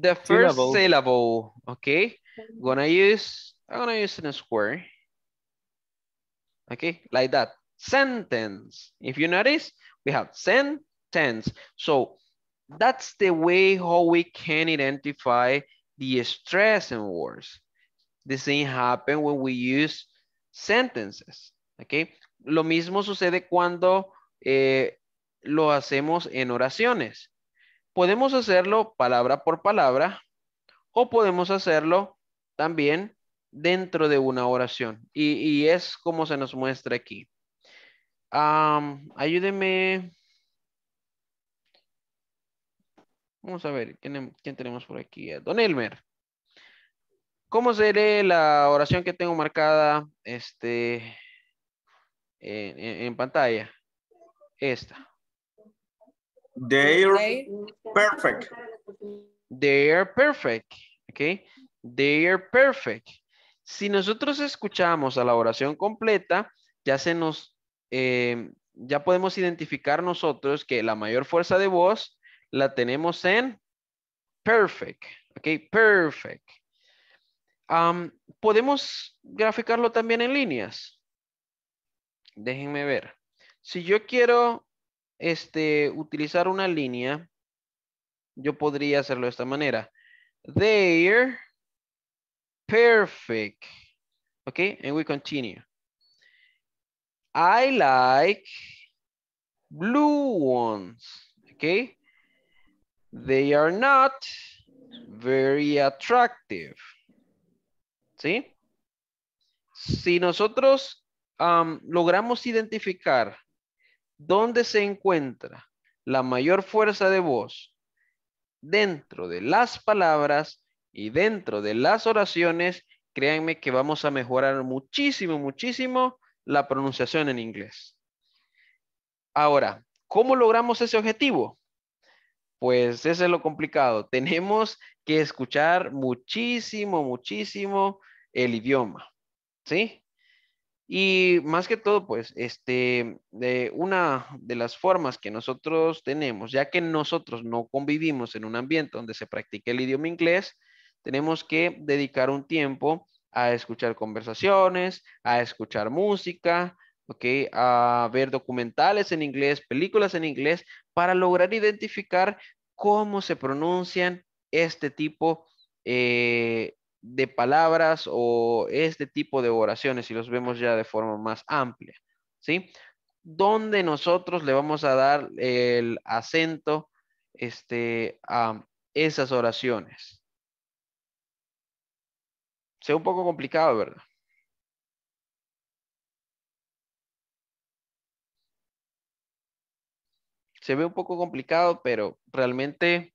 The first syllable. Okay. Gonna use. I'm gonna use a square. Okay, like that. Sentence. If you notice, we have sentence. So That's the way how we can identify the stress in words. The same happen when we use sentences, okay? Lo mismo sucede cuando eh, lo hacemos en oraciones. Podemos hacerlo palabra por palabra o podemos hacerlo también dentro de una oración. Y, es como se nos muestra aquí. ayúdeme Vamos a ver, ¿quién, em, tenemos por aquí? Eh, don Elmer. ¿Cómo se lee la oración que tengo marcada este, en, pantalla? Esta. They're perfect. They're perfect. Okay. They're perfect. Si nosotros escuchamos a la oración completa, ya se nos, em, ya podemos identificar nosotros que la mayor fuerza de voz la tenemos en perfect. Ok, perfect. ¿Podemos graficarlo también en líneas? Déjenme ver. Si yo quiero este, utilizar una línea, yo podría hacerlo de esta manera. They're perfect. ok, and we continue. I like blue ones. ok. They are not very attractive. ¿Sí? Si nosotros logramos identificar dónde se encuentra la mayor fuerza de voz dentro de las palabras y dentro de las oraciones, créanme que vamos a mejorar muchísimo, muchísimo la pronunciación en inglés. Ahora, ¿cómo logramos ese objetivo? pues ese es lo complicado. Tenemos que escuchar muchísimo, muchísimo el idioma, ¿sí? Y más que todo, pues, este, de una de las formas que nosotros tenemos, ya que nosotros no convivimos en un ambiente donde se practique el idioma inglés, tenemos que dedicar un tiempo a escuchar conversaciones, a escuchar música, ¿ok? A ver documentales en inglés, películas en inglés, para lograr identificar cómo se pronuncian este tipo eh, de palabras o este tipo de oraciones, si los vemos ya de forma más amplia, ¿sí? Donde nosotros le vamos a dar el acento este, a esas oraciones. Sea un poco complicado, ¿verdad? se ve un poco complicado, pero realmente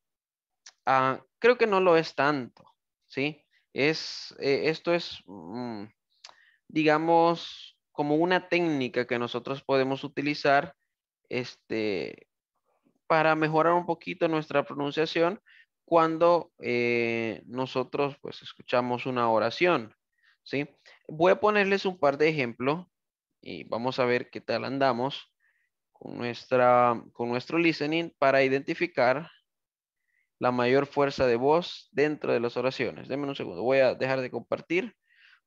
ah, creo que no lo es tanto, ¿sí? Es, eh, esto es, mm, digamos, como una técnica que nosotros podemos utilizar este, para mejorar un poquito nuestra pronunciación cuando eh, nosotros pues escuchamos una oración, ¿sí? Voy a ponerles un par de ejemplos y vamos a ver qué tal andamos con, nuestra, con nuestro listening para identificar la mayor fuerza de voz dentro de las oraciones. Denme un segundo, voy a dejar de compartir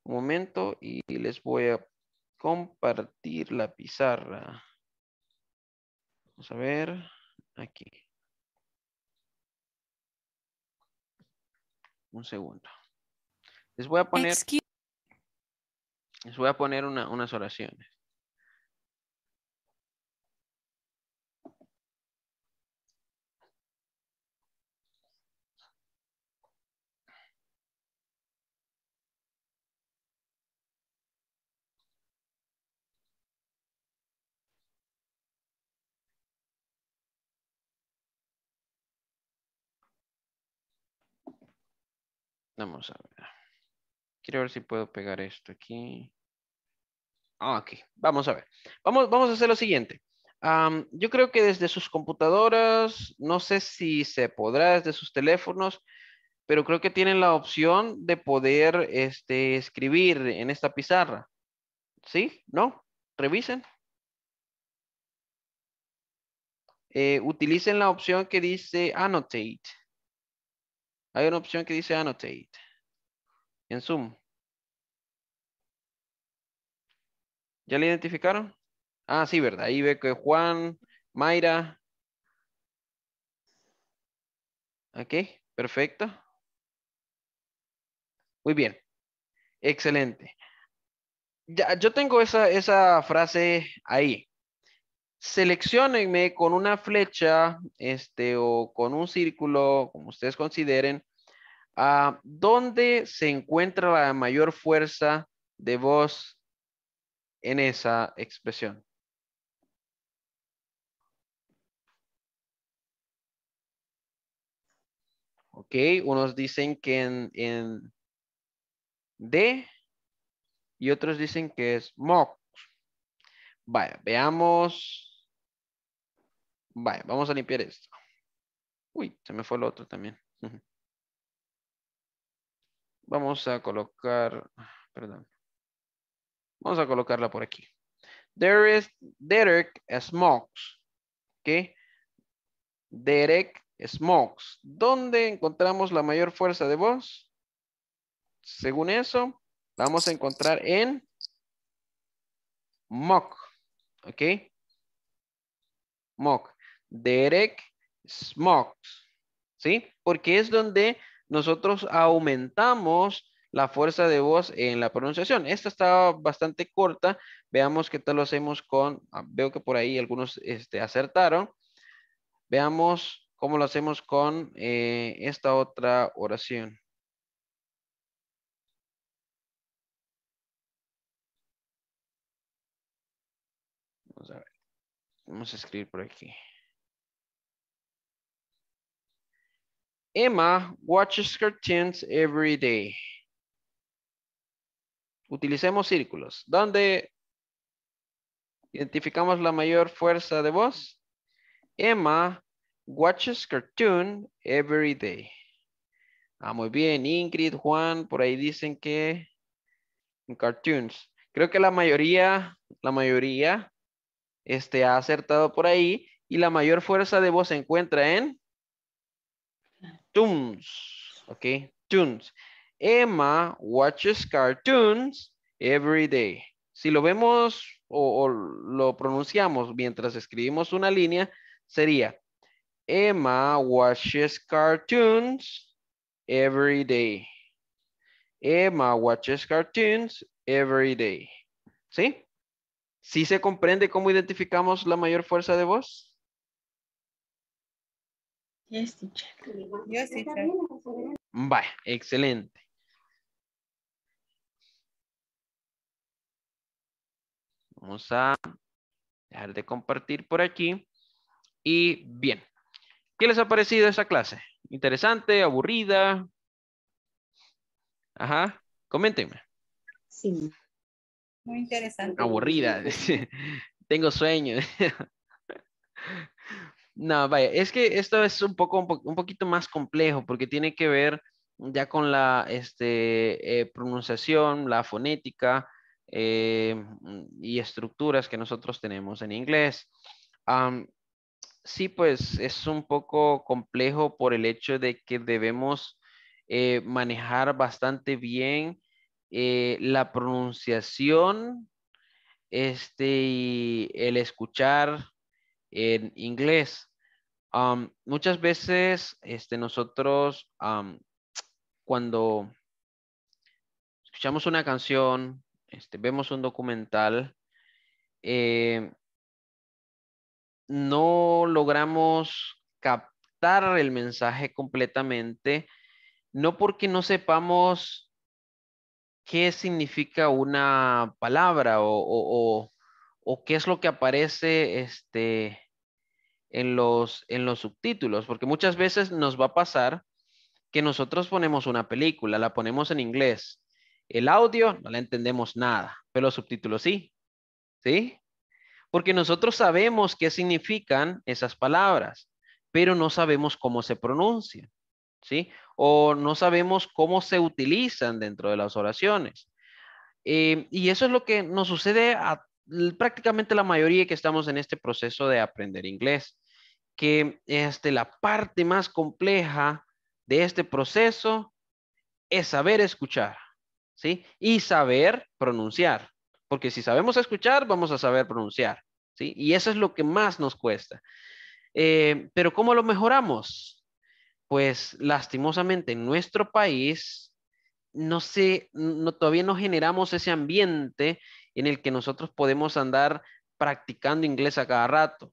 un momento y les voy a compartir la pizarra. Vamos a ver aquí. Un segundo. Les voy a poner... les voy a poner unas oraciones. Vamos a ver. Quiero ver si puedo pegar esto aquí. Ah, ok, vamos a ver. Vamos, vamos a hacer lo siguiente. yo creo que desde sus computadoras, no sé si se podrá desde sus teléfonos, pero creo que tienen la opción de poder este, escribir en esta pizarra. ¿Sí? ¿No? Revisen. Eh, utilicen la opción que dice annotate. Hay una opción que dice annotate. En Zoom. ¿Ya le identificaron? Ah, sí, ¿verdad? Ahí ve que Juan, Mayra. Ok, perfecto. Muy bien. Excelente. Ya, yo tengo esa, esa frase ahí seleccionenme con una flecha este, o con un círculo, como ustedes consideren, a ah, dónde se encuentra la mayor fuerza de voz en esa expresión. Ok, unos dicen que en, en D y otros dicen que es mox. Vaya, veamos vamos a limpiar esto. Uy, se me fue el otro también. Vamos a colocar, perdón. Vamos a colocarla por aquí. There is Derek smokes. ¿Ok? Derek smokes. ¿Dónde encontramos la mayor fuerza de voz? Según eso, la vamos a encontrar en mock. ¿Ok? Mock. Derek Smokes, ¿sí? Porque es donde nosotros aumentamos la fuerza de voz en la pronunciación. Esta está bastante corta. Veamos qué tal lo hacemos con, ah, veo que por ahí algunos este, acertaron. Veamos cómo lo hacemos con eh, esta otra oración. Vamos a escribir por aquí. Emma watches cartoons every day. Utilicemos círculos. ¿Dónde identificamos la mayor fuerza de voz? Emma watches cartoon every day. Ah, muy bien. Ingrid, Juan, por ahí dicen que en cartoons. Creo que la mayoría, la mayoría este, ha acertado por ahí y la mayor fuerza de voz se encuentra en Tunes, ¿ok? tunes. Emma watches cartoons every day. Si lo vemos o, lo pronunciamos mientras escribimos una línea, sería Emma watches cartoons every day. Emma watches cartoons every day. ¿Sí? ¿Sí se comprende cómo identificamos la mayor fuerza de voz? Yes, teacher. Yes, teacher. Vaya, excelente. Vamos a dejar de compartir por aquí. Y bien, ¿qué les ha parecido esa clase? ¿Interesante? ¿Aburrida? Ajá, coméntenme. Sí. Muy interesante. Aburrida. <laughs> Tengo sueño. <laughs> No, vaya, es que esto es un poco, un, poquito más complejo porque tiene que ver ya con la este, eh, pronunciación, la fonética eh, y estructuras que nosotros tenemos en inglés. sí, pues es un poco complejo por el hecho de que debemos eh, manejar bastante bien la pronunciación este, y el escuchar en inglés muchas veces este, nosotros cuando escuchamos una canción, este, vemos un documental, eh, no logramos captar el mensaje completamente, no porque no sepamos qué significa una palabra o, o qué es lo que aparece este, en los, en los subtítulos, porque muchas veces nos va a pasar que nosotros ponemos una película, la ponemos en inglés, el audio no la entendemos nada, pero los subtítulos sí, ¿sí? Porque nosotros sabemos qué significan esas palabras, pero no sabemos cómo se pronuncian, ¿sí? O no sabemos cómo se utilizan dentro de las oraciones. Eh, y eso es lo que nos sucede a prácticamente la mayoría que estamos en este proceso de aprender inglés, que este, la parte más compleja de este proceso es saber escuchar, ¿sí? Y saber pronunciar, porque si sabemos escuchar, vamos a saber pronunciar, ¿sí? Y eso es lo que más nos cuesta. Eh, pero ¿cómo lo mejoramos? Pues lastimosamente en nuestro país no se, no, todavía no generamos ese ambiente en el que nosotros podemos andar practicando inglés a cada rato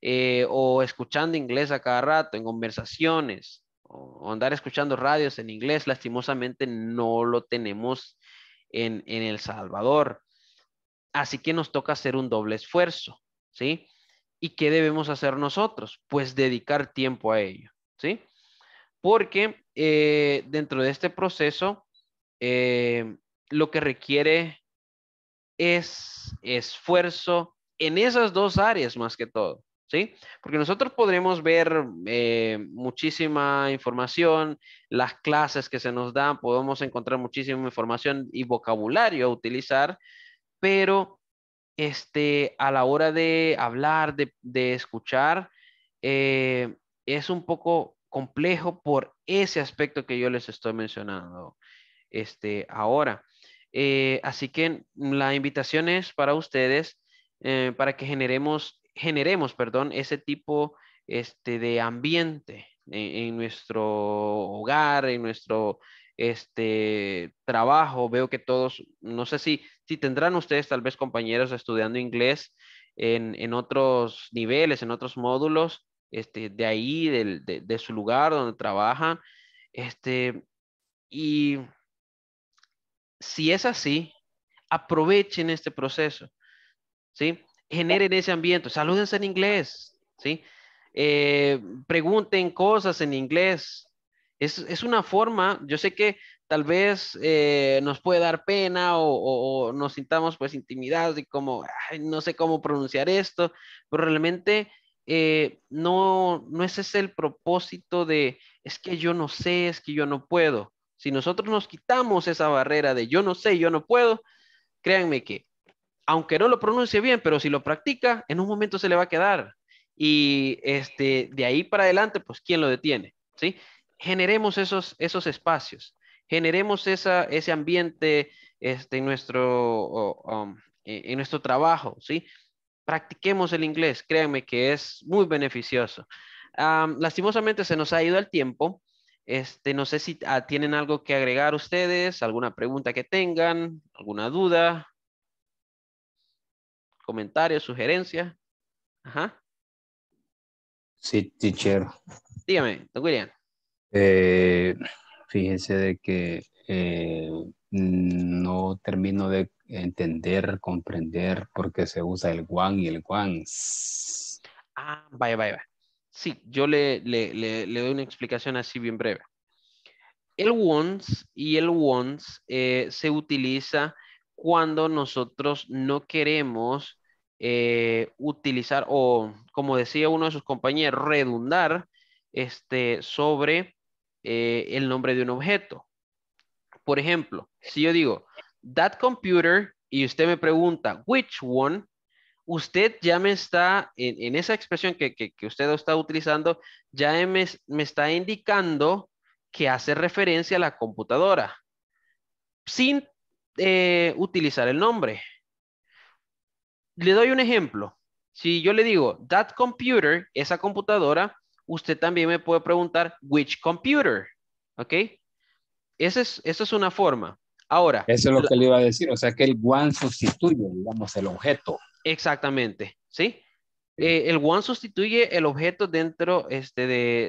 eh, o escuchando inglés a cada rato en conversaciones o, andar escuchando radios en inglés, lastimosamente no lo tenemos en, El Salvador. Así que nos toca hacer un doble esfuerzo, ¿sí? ¿Y qué debemos hacer nosotros? Pues dedicar tiempo a ello, ¿sí? Porque eh, dentro de este proceso, eh, lo que requiere es esfuerzo en esas dos áreas más que todo, ¿sí? Porque nosotros podremos ver eh, muchísima información, las clases que se nos dan, podemos encontrar muchísima información y vocabulario a utilizar, pero este, a la hora de hablar, de, escuchar, eh, es un poco complejo por ese aspecto que yo les estoy mencionando este, ahora. Eh, así que la invitación es para ustedes, eh, para que generemos, generemos, perdón, ese tipo este, de ambiente e-, en, nuestro hogar, en nuestro este, trabajo. Veo que todos, no sé si, si tendrán ustedes tal vez compañeros estudiando inglés en, en otros niveles, en otros módulos, este, de ahí, de, su lugar donde trabajan. Este, y si es así, aprovechen este proceso, ¿sí? Generen ese ambiente, salúdense en inglés, ¿sí? Eh, pregunten cosas en inglés. Es, una forma, yo sé que tal vez eh, nos puede dar pena o, nos sintamos pues intimidados y como, no sé cómo pronunciar esto, pero realmente eh, no, no ese es el propósito de, es que yo no sé, es que yo no puedo. Si nosotros nos quitamos esa barrera de yo no sé, yo no puedo, créanme que, aunque no lo pronuncie bien, pero si lo practica, en un momento se le va a quedar. Y este, de ahí para adelante, pues, ¿quién lo detiene? ¿Sí? Generemos esos, esos espacios, generemos ese ambiente este, en, nuestro, um, e, en nuestro trabajo, ¿sí? Practiquemos el inglés, créanme que es muy beneficioso. lastimosamente se nos ha ido el tiempo. Este, no sé si ah, tienen algo que agregar ustedes, alguna pregunta que tengan, alguna duda, comentarios, sugerencias. Ajá. Sí, teacher. Dígame, don William. Eh, fíjense de que eh, no termino de entender, comprender por qué se usa el guan y el guans. Ah, vaya, vaya, vaya. Sí, yo le, doy una explicación así bien breve. El once y el once eh, se utiliza cuando nosotros no queremos eh, utilizar o, como decía uno de sus compañeros, redundar este, sobre eh, el nombre de un objeto. Por ejemplo, si yo digo, that computer, y usted me pregunta, which one, usted ya me está, en, esa expresión que, usted está utilizando, ya me, está indicando que hace referencia a la computadora sin eh, utilizar el nombre. Le doy un ejemplo. Si yo le digo, that computer, esa computadora, usted también me puede preguntar, which computer, ¿ok? Esa es, una forma. Ahora. Eso es lo que le iba a decir, o sea que el one sustituye, digamos, el objeto. Exactamente, ¿sí? Eh, el one sustituye el objeto dentro este,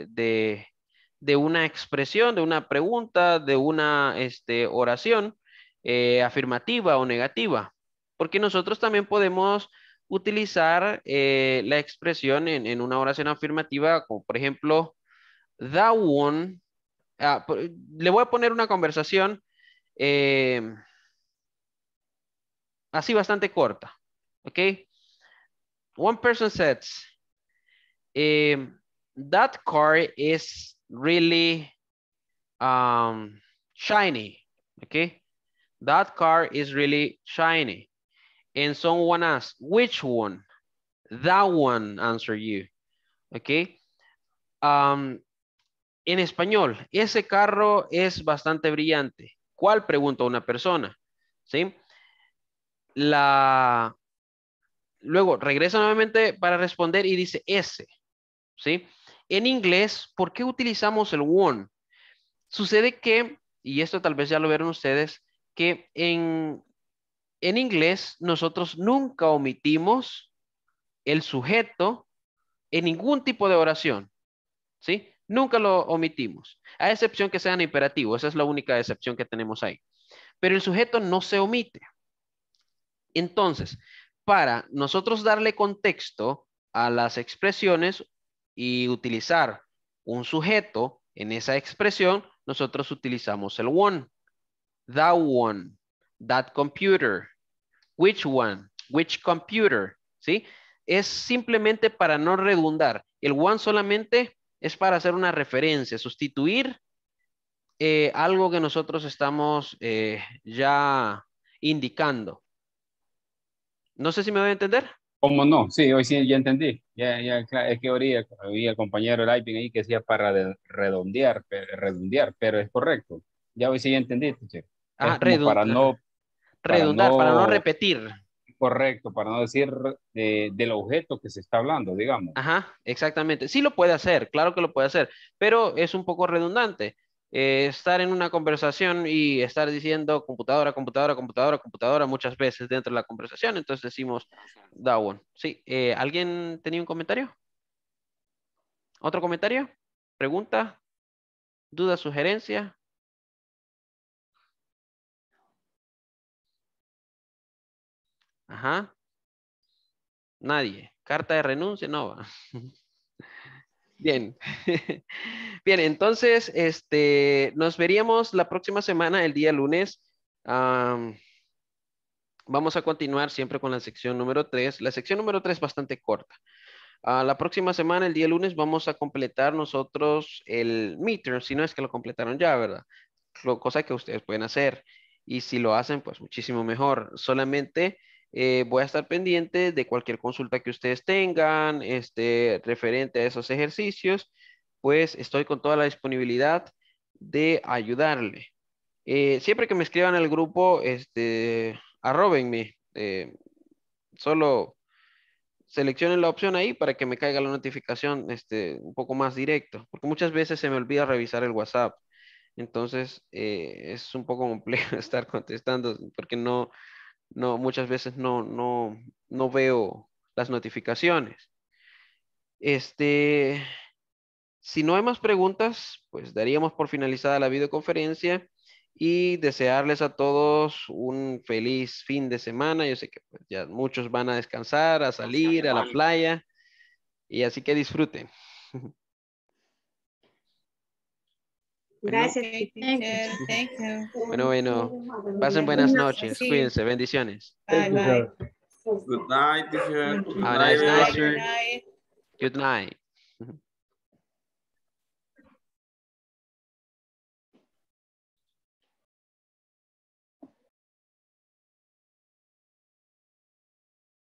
de, una expresión, de una pregunta, de una este, oración eh, afirmativa o negativa. Porque nosotros también podemos utilizar eh, la expresión en, una oración afirmativa, como por ejemplo, the one, ah, le voy a poner una conversación así bastante corta. Ok, One person says, em, that car is really um, shiny. Okay. That car is really shiny. And someone asks, which one? That one, answer you. Okay. Um, en español, ese carro es bastante brillante. ¿Cuál? Pregunta una persona. ¿Sí? La, Luego regresa nuevamente para responder y dice S. ¿Sí? En inglés, ¿por qué utilizamos el one? Sucede que, y esto tal vez ya lo vieron ustedes, que en, en inglés nosotros nunca omitimos el sujeto en ningún tipo de oración. ¿Sí? Nunca lo omitimos, a excepción que sean imperativos. Esa es la única excepción que tenemos ahí. Pero el sujeto no se omite. Entonces, para nosotros darle contexto a las expresiones y utilizar un sujeto en esa expresión, nosotros utilizamos el one. That one, that computer, which one, which computer, ¿sí? Es simplemente para no redundar. El one solamente es para hacer una referencia, sustituir eh, algo que nosotros estamos eh, ya indicando. No sé si me voy a entender. ¿Cómo no? Sí, hoy sí ya entendí. Ya, ya, es que había, había el compañero Lightning ahí que decía para redondear, redondear, pero es correcto. Ya hoy sí ya entendí, Ah, redundar. Para no, para no repetir. Correcto, para no decir eh, del objeto que se está hablando, digamos. Ajá, exactamente. Sí lo puede hacer, claro que lo puede hacer, pero es un poco redundante. Eh, estar en una conversación y estar diciendo computadora, computadora, computadora, computadora muchas veces dentro de la conversación. Entonces decimos da one. Sí, eh, ¿alguien tenía un comentario? ¿Otro comentario? ¿Pregunta? ¿Duda, sugerencia? Ajá. Nadie. Carta de renuncia, no. va <laughs> Bien. <laughs> Bien, entonces, este, nos veríamos la próxima semana, el día lunes. vamos a continuar siempre con la sección número 3. La sección número 3 es bastante corta. Ah, la próxima semana, el día lunes, vamos a completar nosotros el meter, si no es que lo completaron ya, ¿verdad? Lo, cosa que ustedes pueden hacer. Y si lo hacen, pues muchísimo mejor. Solamente eh, voy a estar pendiente de cualquier consulta que ustedes tengan, este, referente a esos ejercicios, pues estoy con toda la disponibilidad de ayudarle. Eh, siempre que me escriban al grupo, este, arrobenme, eh, solo seleccionen la opción ahí para que me caiga la notificación este, un poco más directo, porque muchas veces se me olvida revisar el WhatsApp. Entonces, es un poco complejo <laughs> estar contestando porque no, no, muchas veces no, no, no veo las notificaciones. Este, si no hay más preguntas, pues daríamos por finalizada la videoconferencia y desearles a todos un feliz fin de semana. Yo sé que pues, ya muchos van a descansar, a salir, a la playa, y así que disfruten. <laughs> Gracias. thank you. Thank you. bueno, bueno. Pasen buenas noches. Sí. Cuídense. Bendiciones. Bye, bye. Good night, teacher. Good night, Good night. Good night.